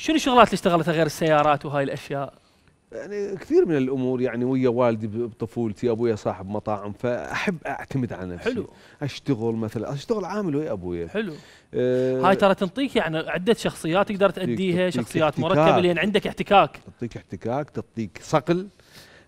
شنو الشغلات اللي اشتغلتها غير السيارات وهاي الاشياء؟ يعني كثير من الامور يعني ويا والدي بطفولتي ابويا صاحب مطاعم فاحب اعتمد على نفسي حلو اشتغل مثلا اشتغل عامل ويا ابويا حلو أه هاي ترى تنطيك يعني عده شخصيات تقدر تاديها شخصيات مركبه لان عندك احتكاك تعطيك احتكاك تعطيك صقل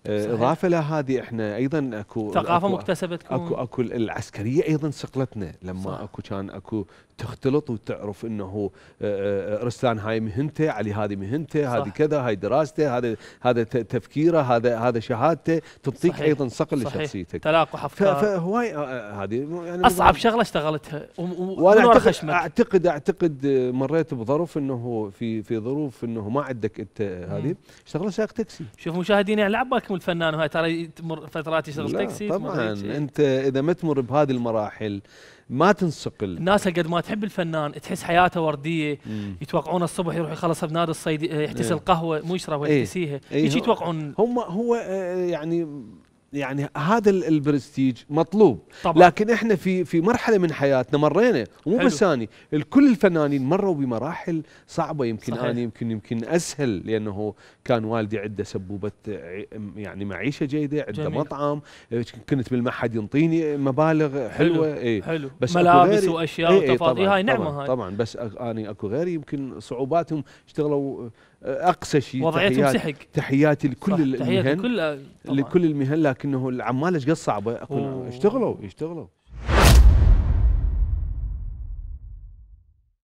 اضافه لهذه احنا ايضا اكو ثقافه مكتسبه تكون اكو اكو العسكريه ايضا صقلتنا لما صح. اكو كان اكو تختلط وتعرف انه آه، آه، رستان هاي مهنته علي هذه مهنته هذه كذا هاي دراسته هذا هذا تفكيره هذا هذا شهادته تعطيك ايضا صقل صحيح. لشخصيتك تلاقح افكار فهواي آه، هذه يعني اصعب شغله اشتغلتها وانا أعتقد, اعتقد اعتقد مريت بظرف انه في في ظروف انه ما عندك انت هذه اشتغلت سائق تاكسي شوف مشاهدينا على عبالكم مو الفنان وهاي ترى تمر فترات يشتغل تاكسي طبعا انت اذا ما تمر بهذه المراحل ما تنسقل الناس قد ما تحب الفنان تحس حياته ورديه مم. يتوقعون الصبح يروح يخلص بنادي الصيد اه، يحتسي ايه. القهوه مو يشرب ويحتسيها ايه. ايه. يتوقعون هم هو اه، يعني يعني هذا البرستيج مطلوب طبعا. لكن احنا في في مرحله من حياتنا مرينا ومو بس اني الكل الفنانين مروا بمراحل صعبه يمكن صحيح. انا يمكن يمكن اسهل لانه كان والدي عنده سبوبه يعني معيشه جيده عنده مطعم كنت بالمعهد ينطيني مبالغ حلوه حلو, اي حلو. بس ملابس واشياء ايه, إيه، وتفاضيل هاي نعمه طبعًا هاي طبعا بس اني اكو غيري يمكن صعوباتهم اشتغلوا اقصى شيء وضعيتهم سحق تحياتي لكل المهن تحياتي لكل المهن لكن لكنه العمال ايش قد صعبه اشتغلوا يشتغلوا